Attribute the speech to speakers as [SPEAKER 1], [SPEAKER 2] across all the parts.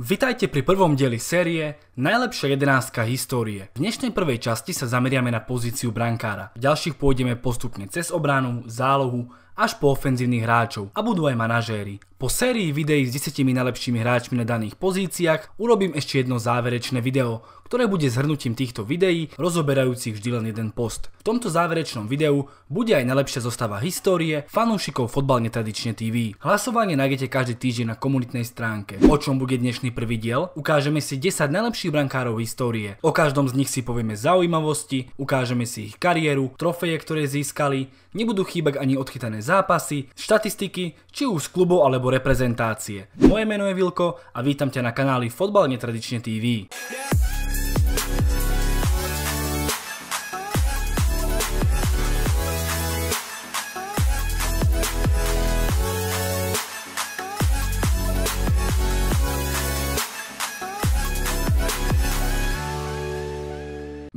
[SPEAKER 1] Vitajte pri prvom dieli série Najlepšia jedenáctka histórie. V dnešnej prvej časti sa zameriame na pozíciu brankára. V ďalších pôjdeme postupne cez obranu, zálohu až po ofenzívnych hráčov a budú aj manažéri. Po sérii videí s 10 najlepšími hráčmi na daných pozíciách urobím ešte jedno záverečné video, ktoré bude zhrnutím týchto videí, rozoberajúcich vždy len jeden post. V tomto záverečnom videu bude aj najlepšia zostava histórie fanúšikov Fotbal netradične TV. Hlasovanie nájdete každý týždeň na komunitnej stránke. O čom bude dnešný prvý diel? Ukážeme si 10 najlepších brankárov histórie. O každom z nich si povieme zaujímavosti, ukážeme si ich kariéru, trofeje, ktoré získali, nebudú chýbať ani odchytané zápasy, štatistiky, či už z klubov alebo reprezentácie. Moje meno je Vilko a vítam ťa na kanáli Fotbal netradične TV. Yeah.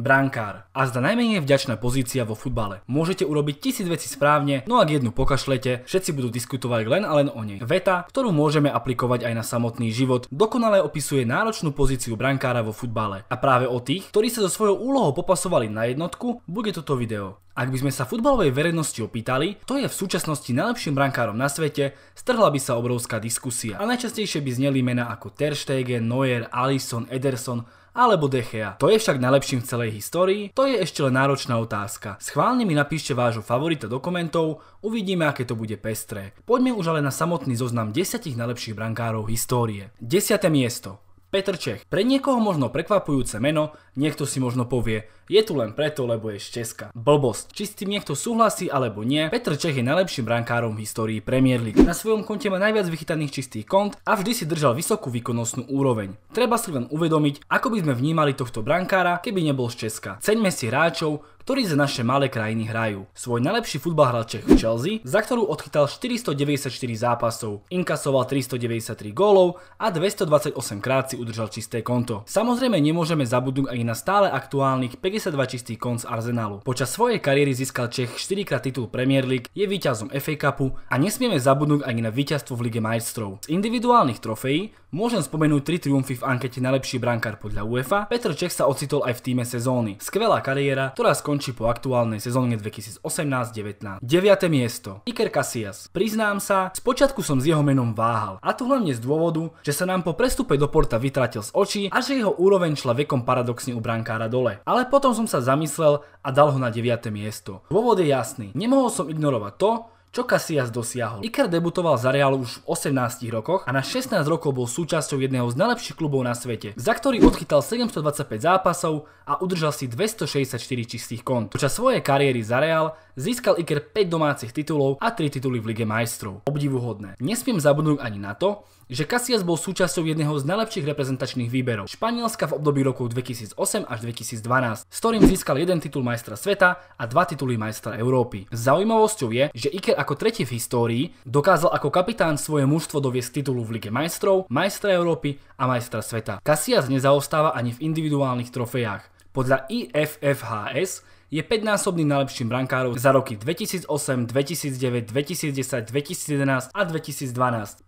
[SPEAKER 1] Brankár. A zda najmenej vďačná pozícia vo futbale. Môžete urobiť tisíc vecí správne, no ak jednu pokašlete, všetci budú diskutovať len a len o nej. Veta, ktorú môžeme aplikovať aj na samotný život, dokonale opisuje náročnú pozíciu brankára vo futbale. A práve o tých, ktorí sa so svojou úlohou popasovali na jednotku, bude toto video. Ak by sme sa futbalovej verejnosti opýtali, to je v súčasnosti najlepším brankárom na svete, strhla by sa obrovská diskusia. A najčastejšie by zneli mená ako Ter Stegen, Neuer, Alisson, Ederson alebo Gea. To je však najlepším v celej histórii? To je ešte len náročná otázka. Schválne mi napíšte vášho favorita do komentov, uvidíme aké to bude pestré. Poďme už ale na samotný zoznam 10 najlepších brankárov histórie. 10. miesto. Petr Čech. Pre niekoho možno prekvapujúce meno, niekto si možno povie, je tu len preto, lebo je z Česka. Blbosť. Či s tým niekto súhlasí alebo nie, Petr Čech je najlepším brankárom v histórii Premier League. Na svojom konte má najviac vychytaných čistých kont a vždy si držal vysokú výkonnostnú úroveň. Treba si len uvedomiť, ako by sme vnímali tohto brankára, keby nebol z Česka. Ceňme si hráčov, ktorý za naše malé krajiny hrajú. Svoj najlepší futbal hral Čech v Chelsea, za ktorú odchytal 494 zápasov, inkasoval 393 gólov a 228 krát si udržal čisté konto. Samozrejme nemôžeme zabudnúť aj na stále aktuálnych 52 čistých kont z Arsenalu. Počas svojej kariéry získal Čech 4 krát titul Premier League, je víťazom FA Cupu a nesmieme zabudnúť ani na víťazstvo v Lige majstrov. Z individuálnych trofejí môžem spomenúť 3 triumfy v ankete najlepší brankár podľa UEFA, Petr Čech sa ocitol aj v týme sezóny. Skvelá kariéra, ktorá skončila skončí po aktuálnej sezóne 2018-19. 9. miesto. Iker Casillas. Priznám sa, spočiatku som s jeho menom váhal. A to hlavne z dôvodu, že sa nám po prestupe do Porta vytratil z očí a že jeho úroveň šla vekom paradoxne u brankára dole. Ale potom som sa zamyslel a dal ho na 9. miesto. Dôvod je jasný. Nemohol som ignorovať to, čo Casillas dosiahol. Iker debutoval za Real už v 18 rokoch a na 16 rokov bol súčasťou jedného z najlepších klubov na svete, za ktorý odchytal 725 zápasov a udržal si 264 čistých kont. Počas svojej kariéry za Real Získal Iker 5 domácich titulov a 3 tituly v Lige majstrov. Obdivuhodné. Nesmiem zabudnúť ani na to, že Casillas bol súčasťou jedného z najlepších reprezentačných výberov Španielska v období roku 2008 až 2012, s ktorým získal jeden titul majstra sveta a dva tituly majstra Európy. Zaujímavosťou je, že Iker ako tretí v histórii dokázal ako kapitán svoje mužstvo doviesť titulu v Lige majstrov, majstra Európy a majstra sveta. Casillas nezaostáva ani v individuálnych trofejách. Podľa IFFHS je 5-násobným najlepším brankárom za roky 2008, 2009, 2010, 2011 a 2012.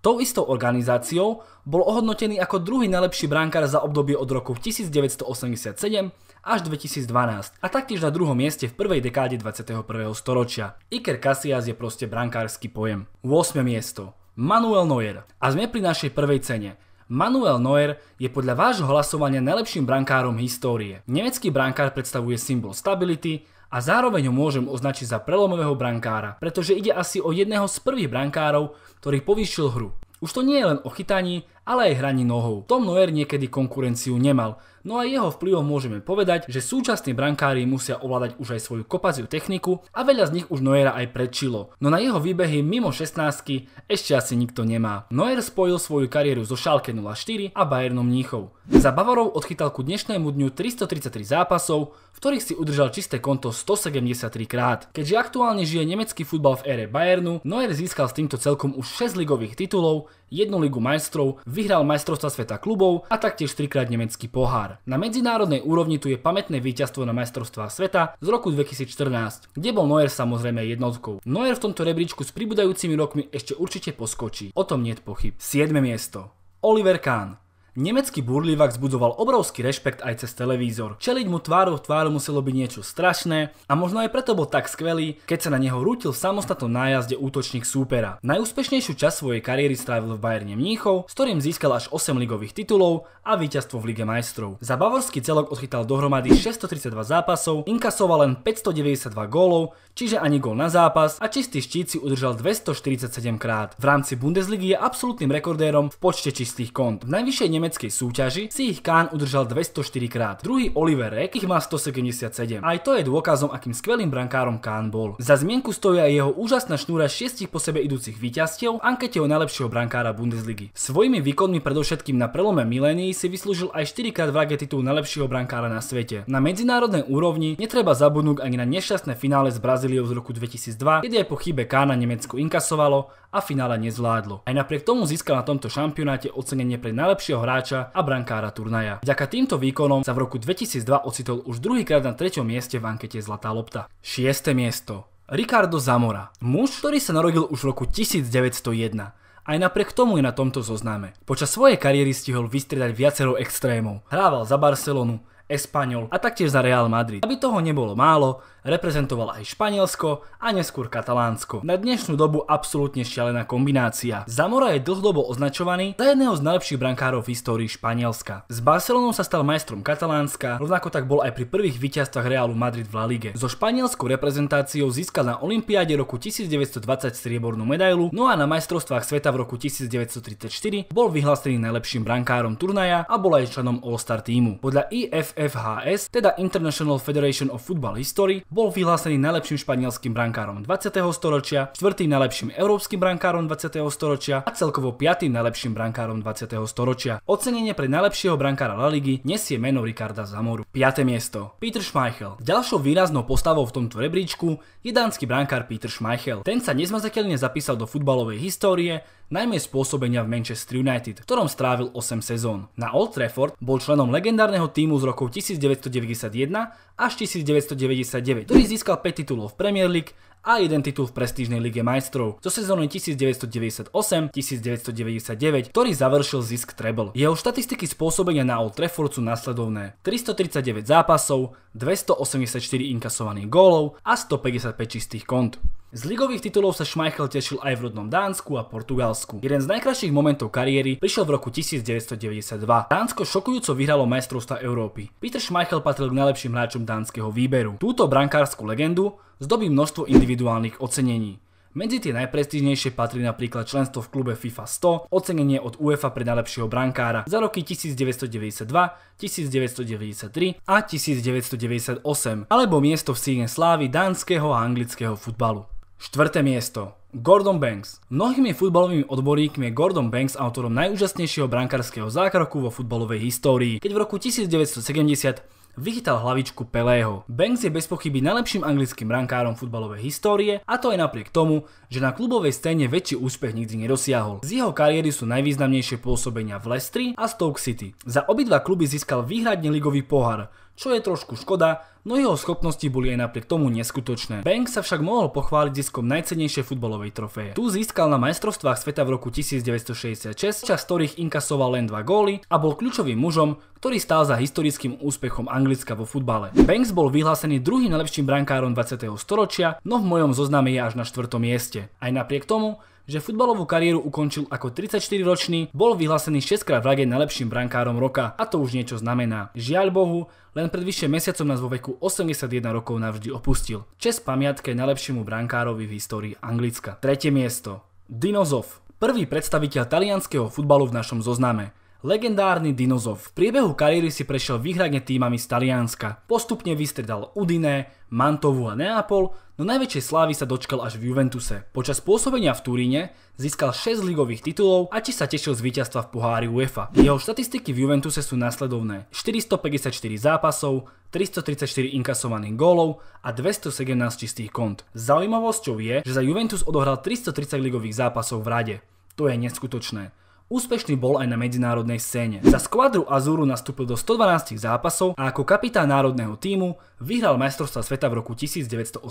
[SPEAKER 1] Tou istou organizáciou bol ohodnotený ako druhý najlepší brankár za obdobie od roku 1987 až 2012 a taktiež na druhom mieste v prvej dekáde 21. storočia. Iker Casillas je proste brankársky pojem. 8. miesto. Manuel Neuer. A sme pri našej prvej cene. Manuel Neuer je podľa vášho hlasovania najlepším brankárom histórie. Nemecký brankár predstavuje symbol stability a zároveň ho môžem označiť za prelomového brankára, pretože ide asi o jedného z prvých brankárov, ktorý povýšil hru. Už to nie je len o chytaní, ale aj hraní nohou. Tom Neuer niekedy konkurenciu nemal, no a jeho vplyvom môžeme povedať, že súčasní brankári musia ovládať už aj svoju kopaciu techniku a veľa z nich už Neuera aj predčilo. No na jeho výbehy mimo 16 ešte asi nikto nemá. Neuer spojil svoju kariéru so Schalke 04 a Bayernom Mníchov. Za Bavarov odchytal ku dnešnému dňu 333 zápasov, v ktorých si udržal čisté konto 173 krát. Keďže aktuálne žije nemecký futbal v ére Bayernu, Neuer získal s týmto celkom už 6 ligových titulov, jednu ligu majstrov, vyhral majstrovstva sveta klubov a taktiež trikrát nemecký pohár. Na medzinárodnej úrovni tu je pamätné víťazstvo na majstrovstva sveta z roku 2014, kde bol Neuer samozrejme jednotkou. Neuer v tomto rebríčku s pribudajúcimi rokmi ešte určite poskočí, o tom nie je pochyb. 7. miesto Oliver Kahn Nemecký burlivák zbudzoval obrovský rešpekt aj cez televízor. Čeliť mu tvárou v tváru muselo byť niečo strašné a možno aj preto bol tak skvelý, keď sa na neho rútil v samostatnom nájazde útočník súpera. Najúspešnejšiu časť svojej kariéry strávil v Bayerne Mníchov, s ktorým získal až 8 ligových titulov a víťazstvo v Lige majstrov. Za bavorský celok odchytal dohromady 632 zápasov, inkasoval len 592 gólov, čiže ani gól na zápas a čistý štít si udržal 247 krát. V rámci Bundesligy je absolútnym rekordérom v počte čistých kont. V najvyššej nemeckej súťaži si ich Kahn udržal 204 krát. Druhý Oliver Reck ich má 177. Aj to je dôkazom, akým skvelým brankárom Kahn bol. Za zmienku stojí aj jeho úžasná šnúra šiestich po sebe idúcich víťazstiev v ankete o najlepšieho brankára Bundesligy. Svojimi výkonmi predovšetkým na prelome milénií si vyslúžil aj 4 krát vrage titul najlepšieho brankára na svete. Na medzinárodnej úrovni netreba zabudnúť ani na nešťastné finále s Brazíliou z roku 2002, kedy aj po chybe Kána Nemecku inkasovalo a finále nezvládlo. Aj napriek tomu získal na tomto šampionáte ocenenie pre najlepšieho hráča hráča a brankára turnaja. Vďaka týmto výkonom sa v roku 2002 ocitol už druhýkrát na treťom mieste v ankete Zlatá lopta. 6. miesto. Ricardo Zamora, muž, ktorý sa narodil už v roku 1901. Aj napriek tomu je na tomto zozname. Počas svojej kariéry stihol vystriedať viacero extrémov. Hrával za Barcelonu, Espanol a taktiež za Real Madrid. Aby toho nebolo málo, reprezentoval aj Španielsko a neskôr Katalánsko. Na dnešnú dobu absolútne šialená kombinácia. Zamora je dlhodobo označovaný za jedného z najlepších brankárov v histórii Španielska. S Barcelonou sa stal majstrom Katalánska, rovnako tak bol aj pri prvých víťazstvách Realu Madrid v La Lige. So španielskou reprezentáciou získal na Olympiáde roku 1920 striebornú medailu, no a na majstrovstvách sveta v roku 1934 bol vyhlásený najlepším brankárom turnaja a bol aj členom All-Star týmu. Podľa IF IFFHS, teda International Federation of Football History, bol vyhlásený najlepším španielským brankárom 20. storočia, čtvrtým najlepším európskym brankárom 20. storočia a celkovo piatým najlepším brankárom 20. storočia. Ocenenie pre najlepšieho brankára La Ligy nesie meno Ricarda Zamoru. 5. miesto. Peter Schmeichel. Ďalšou výraznou postavou v tomto rebríčku je dánsky brankár Peter Schmeichel. Ten sa nezmazateľne zapísal do futbalovej histórie, najmä spôsobenia v Manchester United, v ktorom strávil 8 sezón. Na Old Trafford bol členom legendárneho týmu z roku rokov 1991 až 1999, ktorý získal 5 titulov v Premier League a jeden titul v prestížnej lige majstrov zo sezóny 1998-1999, ktorý završil zisk treble. Jeho štatistiky spôsobenia na Old Trafford sú nasledovné 339 zápasov, 284 inkasovaných gólov a 155 čistých kont. Z ligových titulov sa Schmeichel tešil aj v rodnom Dánsku a Portugalsku. Jeden z najkrajších momentov kariéry prišiel v roku 1992. Dánsko šokujúco vyhralo majstrovstva Európy. Peter Schmeichel patril k najlepším hráčom dánskeho výberu. Túto brankárskú legendu zdobí množstvo individuálnych ocenení. Medzi tie najprestížnejšie patrí napríklad členstvo v klube FIFA 100, ocenenie od UEFA pre najlepšieho brankára za roky 1992, 1993 a 1998, alebo miesto v síne slávy dánskeho a anglického futbalu. Štvrté miesto. Gordon Banks. Mnohými futbalovými odborníkmi je Gordon Banks autorom najúžasnejšieho brankárskeho zákroku vo futbalovej histórii, keď v roku 1970 vychytal hlavičku Pelého. Banks je bez pochyby najlepším anglickým brankárom futbalovej histórie a to aj napriek tomu, že na klubovej scéne väčší úspech nikdy nedosiahol. Z jeho kariéry sú najvýznamnejšie pôsobenia v Leicester a Stoke City. Za obidva kluby získal výhradne ligový pohár, čo je trošku škoda, no jeho schopnosti boli aj napriek tomu neskutočné. Bang sa však mohol pochváliť ziskom najcennejšej futbalovej trofeje. Tu získal na majstrovstvách sveta v roku 1966, čas ktorých inkasoval len dva góly a bol kľúčovým mužom, ktorý stál za historickým úspechom Anglicka vo futbale. Banks bol vyhlásený druhým najlepším brankárom 20. storočia, no v mojom zozname je až na štvrtom mieste. Aj napriek tomu, že futbalovú kariéru ukončil ako 34-ročný, bol vyhlásený 6-krát v rade najlepším brankárom roka a to už niečo znamená. Žiaľ Bohu, len pred vyššie mesiacom nás vo veku 81 rokov navždy opustil. Čest pamiatke najlepšiemu brankárovi v histórii Anglicka. Tretie miesto. Dinozov. Prvý predstaviteľ talianského futbalu v našom zozname. Legendárny dinozov v priebehu kariéry si prešiel výhradne týmami z Talianska. Postupne vystredal Udine, Mantovu a Neapol, no najväčšej slávy sa dočkal až v Juventuse. Počas pôsobenia v Turíne získal 6 ligových titulov a tiež sa tešil z víťazstva v pohári UEFA. Jeho štatistiky v Juventuse sú nasledovné. 454 zápasov, 334 inkasovaných gólov a 217 čistých kont. Zaujímavosťou je, že za Juventus odohral 330 ligových zápasov v rade. To je neskutočné. Úspešný bol aj na medzinárodnej scéne. Za skvadru Azuru nastúpil do 112 zápasov a ako kapitán národného týmu vyhral majstrovstva sveta v roku 1982.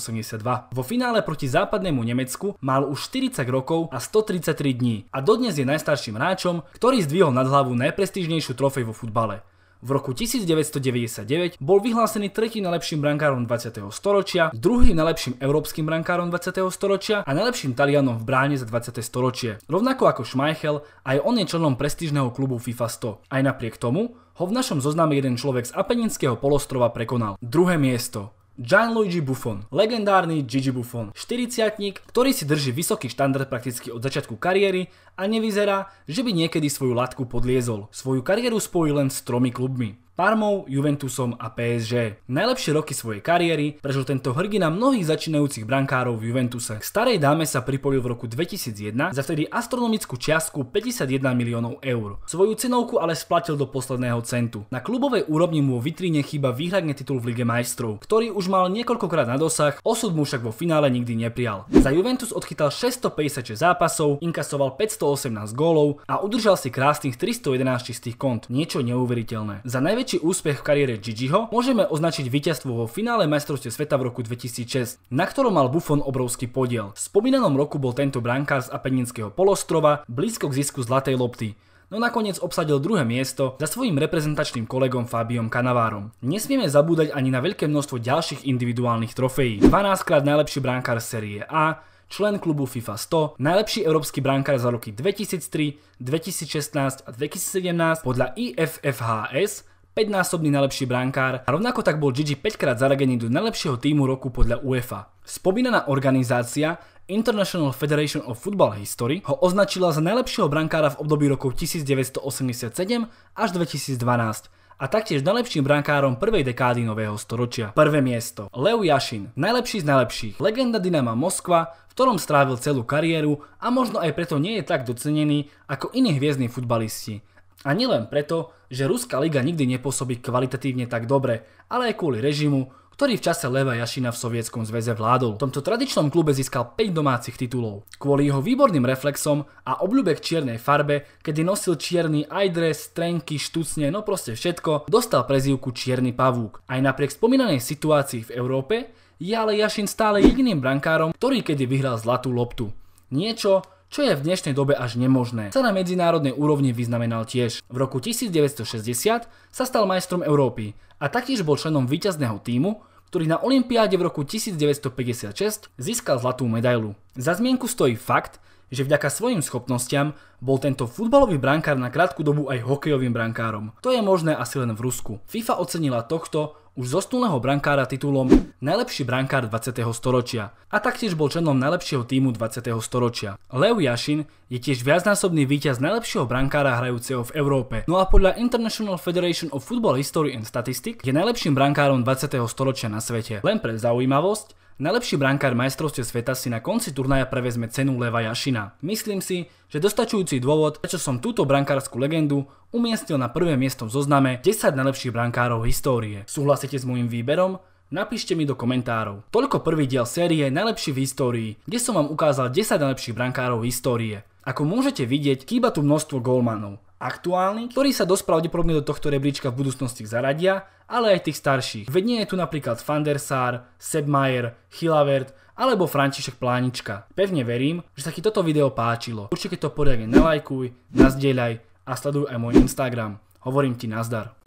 [SPEAKER 1] Vo finále proti západnému Nemecku mal už 40 rokov a 133 dní a dodnes je najstarším hráčom, ktorý zdvihol nad hlavu najprestížnejšiu trofej vo futbale – v roku 1999 bol vyhlásený tretím najlepším brankárom 20. storočia, druhým najlepším európskym brankárom 20. storočia a najlepším Talianom v bráne za 20. storočie. Rovnako ako Schmeichel, aj on je členom prestížneho klubu FIFA 100. Aj napriek tomu ho v našom zozname jeden človek z Apeninského polostrova prekonal. Druhé miesto. Gianluigi Buffon, legendárny Gigi Buffon, 40 ktorý si drží vysoký štandard prakticky od začiatku kariéry a nevyzerá, že by niekedy svoju latku podliezol. Svoju kariéru spojí len s tromi klubmi. Parmou, Juventusom a PSG. Najlepšie roky svojej kariéry prežil tento hrdina mnohých začínajúcich brankárov v Juventuse. K starej dáme sa pripojil v roku 2001 za vtedy astronomickú čiastku 51 miliónov eur. Svoju cenovku ale splatil do posledného centu. Na klubovej úrovni mu vo vitríne chýba výhradne titul v Lige majstrov, ktorý už mal niekoľkokrát na dosah, osud mu však vo finále nikdy neprijal. Za Juventus odchytal 656 zápasov, inkasoval 518 gólov a udržal si krásnych 311 čistých kont. Niečo neuveriteľné. Za najväčšie Najväčší úspech v kariére Gigiho môžeme označiť víťazstvo vo finále majstrovstiev sveta v roku 2006, na ktorom mal Buffon obrovský podiel. V spomínanom roku bol tento brankár z Apeninského polostrova blízko k zisku zlatej lopty, no nakoniec obsadil druhé miesto za svojim reprezentačným kolegom Fabiom Kanavárom. Nesmieme zabúdať ani na veľké množstvo ďalších individuálnych trofejí. 12-krát najlepší bránkár série A, člen klubu FIFA 100, najlepší európsky brankár za roky 2003, 2016 a 2017 podľa IFFHS 5-násobný najlepší brankár a rovnako tak bol Gigi 5-krát zaradený do najlepšieho týmu roku podľa UEFA. Spomínaná organizácia International Federation of Football History ho označila za najlepšieho brankára v období rokov 1987 až 2012 a taktiež najlepším brankárom prvej dekády nového storočia. Prvé miesto. Leo Jašin, najlepší z najlepších, legenda Dynama Moskva, v ktorom strávil celú kariéru a možno aj preto nie je tak docenený ako iní hviezdni futbalisti. A nielen preto, že Ruská liga nikdy nepôsobí kvalitatívne tak dobre, ale aj kvôli režimu, ktorý v čase Leva Jašina v Sovietskom zväze vládol. V tomto tradičnom klube získal 5 domácich titulov. Kvôli jeho výborným reflexom a obľúbe k čiernej farbe, kedy nosil čierny aj dres, trenky, štucne, no proste všetko, dostal prezývku Čierny pavúk. Aj napriek spomínanej situácii v Európe, je ale Jašin stále jediným brankárom, ktorý kedy vyhral zlatú loptu. Niečo, čo je v dnešnej dobe až nemožné. Sa na medzinárodnej úrovni vyznamenal tiež. V roku 1960 sa stal majstrom Európy a taktiež bol členom víťazného týmu, ktorý na Olympiáde v roku 1956 získal zlatú medailu. Za zmienku stojí fakt, že vďaka svojim schopnostiam bol tento futbalový brankár na krátku dobu aj hokejovým brankárom. To je možné asi len v Rusku. FIFA ocenila tohto už zostulného brankára titulom Najlepší brankár 20. storočia a taktiež bol členom najlepšieho týmu 20. storočia. Leo Jašin je tiež viacnásobný víťaz najlepšieho brankára hrajúceho v Európe. No a podľa International Federation of Football History and Statistics je najlepším brankárom 20. storočia na svete. Len pre zaujímavosť, Najlepší brankár majstrovstie sveta si na konci turnaja prevezme cenu Leva Jašina. Myslím si, že dostačujúci dôvod, prečo som túto brankárskú legendu umiestnil na prvé miesto v zozname 10 najlepších brankárov histórie. Súhlasíte s môjim výberom? Napíšte mi do komentárov. Toľko prvý diel série Najlepší v histórii, kde som vám ukázal 10 najlepších brankárov histórie. Ako môžete vidieť, chýba tu množstvo golmanov aktuálnych, ktorí sa dosť pravdepodobne do tohto rebríčka v budúcnosti zaradia, ale aj tých starších. Veď nie je tu napríklad Van der Sar, Seb Mayer, Chilavert alebo František Plánička. Pevne verím, že sa ti toto video páčilo. Určite to poriadne nalajkuj, nazdieľaj a sleduj aj môj Instagram. Hovorím ti nazdar.